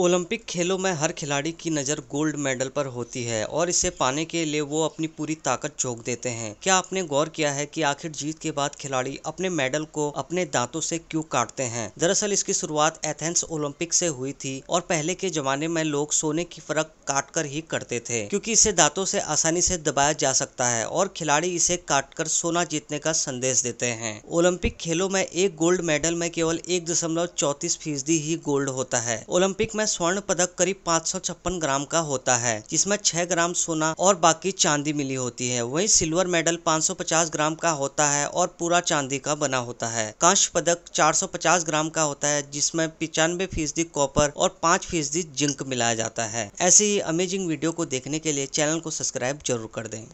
Olympic खेलों में हर खिलाड़ी की नज़र गोल्ड मेडल पर होती है और इसे पाने के लिए वो अपनी पूरी ताकत झोंक देते हैं क्या आपने गौर किया है कि आखिर जीत के बाद खिलाड़ी अपने मेडल को अपने दांतों से क्यों काटते हैं दरअसल इसकी शुरुआत एथेंस ओलंपिक से हुई थी और पहले के जमाने में लोग सोने की फरक काट कर ही करते थे क्योंकि इसे दांतों से आसानी से दबाया जा सकता है और खिलाड़ी इसे काट कर सोना जीतने का संदेश देते हैं ओलंपिक खेलों में एक गोल्ड मेडल में केवल एक दशमलव चौतीस फीसदी ही गोल्ड होता है ओलंपिक में स्वर्ण पदक करीब पाँच ग्राम का होता है जिसमें छह ग्राम सोना और बाकी चांदी मिली होती है वही सिल्वर मेडल 550 ग्राम का होता है और पूरा चांदी का बना होता है कांस्य पदक 450 ग्राम का होता है जिसमें पिचानवे फीसदी कॉपर और पांच फीसदी जिंक मिलाया जाता है ऐसे ही अमेजिंग वीडियो को देखने के लिए चैनल को सब्सक्राइब जरूर कर दें